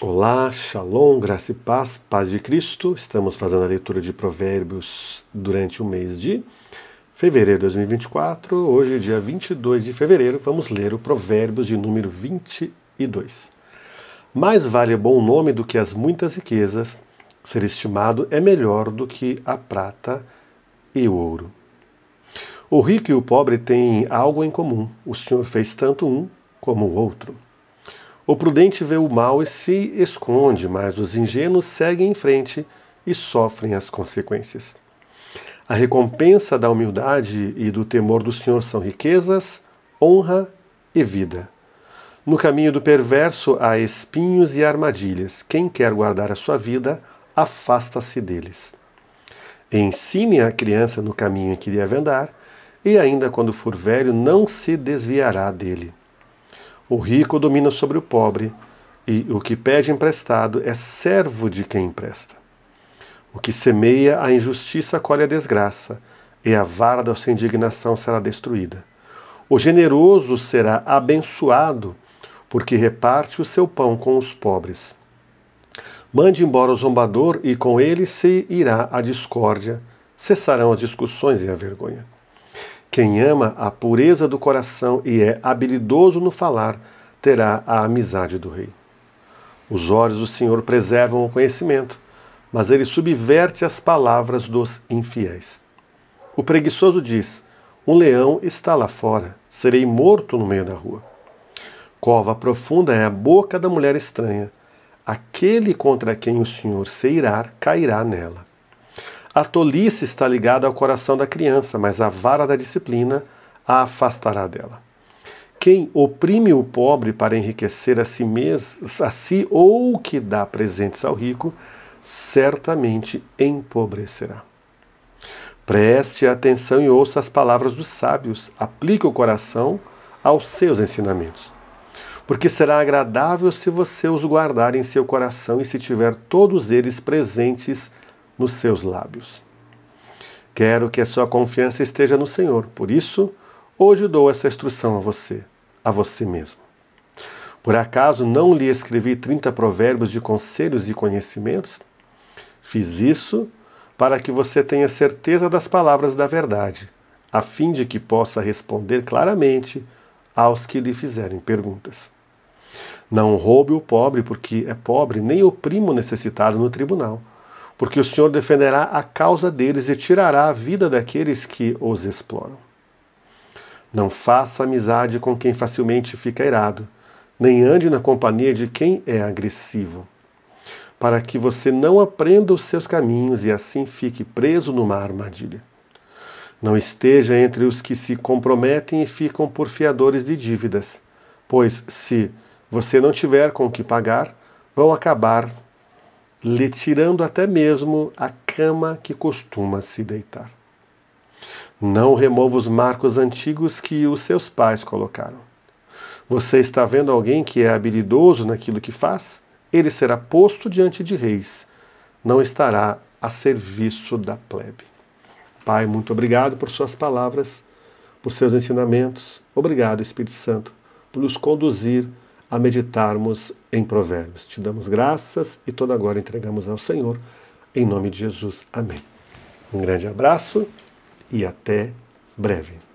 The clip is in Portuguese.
Olá, Shalom, graça e paz, paz de Cristo. Estamos fazendo a leitura de Provérbios durante o mês de fevereiro de 2024. Hoje, dia 22 de fevereiro, vamos ler o Provérbios de número 22. Mais vale bom nome do que as muitas riquezas, ser estimado é melhor do que a prata e o ouro. O rico e o pobre têm algo em comum. O Senhor fez tanto um como o outro. O prudente vê o mal e se esconde, mas os ingênuos seguem em frente e sofrem as consequências. A recompensa da humildade e do temor do Senhor são riquezas, honra e vida. No caminho do perverso há espinhos e armadilhas. Quem quer guardar a sua vida, afasta-se deles. Ensine a criança no caminho em que lhe andar, e ainda quando for velho, não se desviará dele. O rico domina sobre o pobre, e o que pede emprestado é servo de quem empresta. O que semeia a injustiça colhe a desgraça, e a vara da sua indignação será destruída. O generoso será abençoado, porque reparte o seu pão com os pobres. Mande embora o zombador, e com ele se irá a discórdia, cessarão as discussões e a vergonha. Quem ama a pureza do coração e é habilidoso no falar, terá a amizade do rei. Os olhos do Senhor preservam o conhecimento, mas ele subverte as palavras dos infiéis. O preguiçoso diz: Um leão está lá fora, serei morto no meio da rua. Cova profunda é a boca da mulher estranha. Aquele contra quem o Senhor se irá cairá nela. A tolice está ligada ao coração da criança, mas a vara da disciplina a afastará dela. Quem oprime o pobre para enriquecer a si mesmo, a si ou que dá presentes ao rico, certamente empobrecerá. Preste atenção e ouça as palavras dos sábios, aplique o coração aos seus ensinamentos. Porque será agradável se você os guardar em seu coração e se tiver todos eles presentes nos seus lábios. Quero que a sua confiança esteja no Senhor, por isso, hoje dou essa instrução a você, a você mesmo. Por acaso não lhe escrevi 30 provérbios de conselhos e conhecimentos? Fiz isso para que você tenha certeza das palavras da verdade, a fim de que possa responder claramente aos que lhe fizerem perguntas. Não roube o pobre, porque é pobre, nem oprima o necessitado no tribunal porque o Senhor defenderá a causa deles e tirará a vida daqueles que os exploram. Não faça amizade com quem facilmente fica irado, nem ande na companhia de quem é agressivo, para que você não aprenda os seus caminhos e assim fique preso numa armadilha. Não esteja entre os que se comprometem e ficam por fiadores de dívidas, pois se você não tiver com o que pagar, vão acabar lhe tirando até mesmo a cama que costuma se deitar. Não remova os marcos antigos que os seus pais colocaram. Você está vendo alguém que é habilidoso naquilo que faz? Ele será posto diante de reis, não estará a serviço da plebe. Pai, muito obrigado por Suas palavras, por seus ensinamentos. Obrigado, Espírito Santo, por nos conduzir a meditarmos em Provérbios. Te damos graças e toda agora entregamos ao Senhor, em nome de Jesus. Amém. Um grande abraço e até breve.